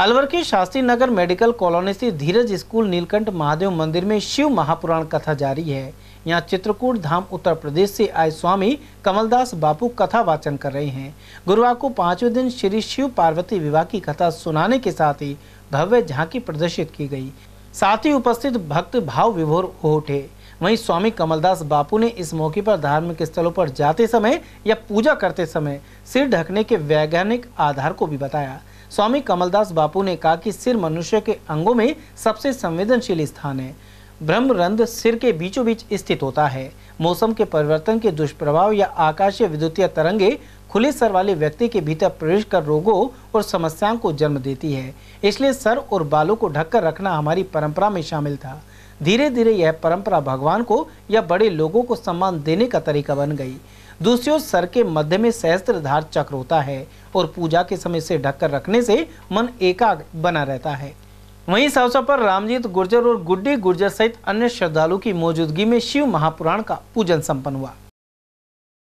अलवर के शास्त्री नगर medical colony से धीरज school Neelkanth Mahadev मंदिर में शिव महापुराण कथा जारी है यहाँ चित्रकूट धाम उत्तर प्रदेश से आए स्वामी कमलदास बापू कथा वाचन कर रहे हैं गुरुवार को पांचवें दिन श्री शिव पार्वती विवाह की कथा सुनाने के साथ ही भव्य झांकी प्रदर्शित की गई साथ ही उपस्थित भक्त भाव विभोर हो उठे वहीं स्वामी कमलदास बापू ने इस मौके पर धार्मिक स्थलों पर जाते समय या पूजा करते समय सिर ढकने के वैज्ञानिक आधार को भी बताया स्वामी कमलदास बापू ने कहा कि सिर मनुष्य के अंगों में सबसे संवेदनशील स्थान है ब्रह्मरंध सिर के बीचों बीच स्थित होता है मौसम के परिवर्तन के दुष्प्रभाव या आकाशीय विद्युतीय तरंगे खुले सर वाले व्यक्ति के भीतर प्रवेश कर रोगों और समस्याओं को जन्म देती है इसलिए सर और बालों को ढककर रखना हमारी परंपरा में शामिल था धीरे धीरे यह परंपरा भगवान को या बड़े लोगों को सम्मान देने का तरीका बन गई दूसरी ओर सर के मध्य में सहस्त्र धार चक्र होता है और पूजा के समय से ढककर रखने से मन एकाग्र बना रहता है वहीं इस अवसर पर रामजीत गुर्जर और गुड्डी गुर्जर सहित अन्य श्रद्धालु की मौजूदगी में शिव महापुराण का पूजन संपन्न हुआ